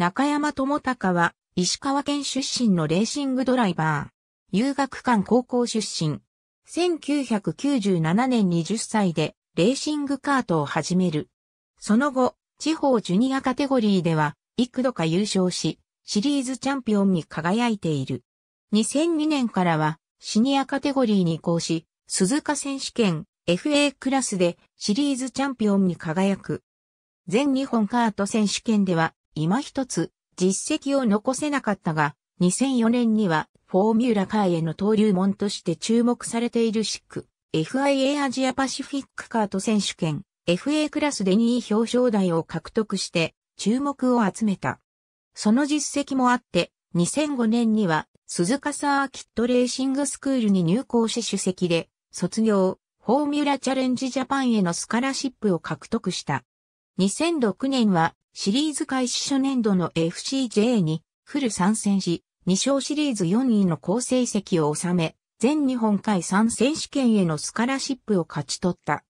中山智隆は、石川県出身のレーシングドライバー。遊学館高校出身。1997年20歳で、レーシングカートを始める。その後、地方ジュニアカテゴリーでは、幾度か優勝し、シリーズチャンピオンに輝いている。2002年からは、シニアカテゴリーに移行し、鈴鹿選手権 FA クラスでシリーズチャンピオンに輝く。全日本カート選手権では今一つ実績を残せなかったが、2004年にはフォーミュラカーへの登竜門として注目されているシック、FIA アジアパシフィックカート選手権、FA クラスで2位表彰台を獲得して注目を集めた。その実績もあって、2005年には鈴鹿サーキットレーシングスクールに入校し主席で、卒業、フォーミュラチャレンジジャパンへのスカラシップを獲得した。2006年はシリーズ開始初年度の FCJ にフル参戦し、2勝シリーズ4位の好成績を収め、全日本海3選手権へのスカラシップを勝ち取った。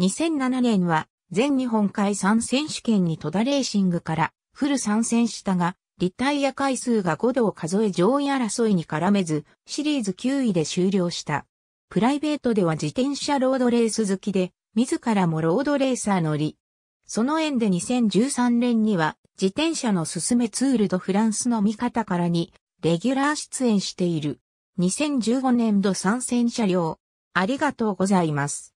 2007年は全日本海3選手権に戸田レーシングからフル参戦したが、リタイア回数が5度を数え上位争いに絡めず、シリーズ9位で終了した。プライベートでは自転車ロードレース好きで、自らもロードレーサー乗り、その縁で2013年には、自転車のすすめツールドフランスの見方からに、レギュラー出演している。2015年度参戦車両。ありがとうございます。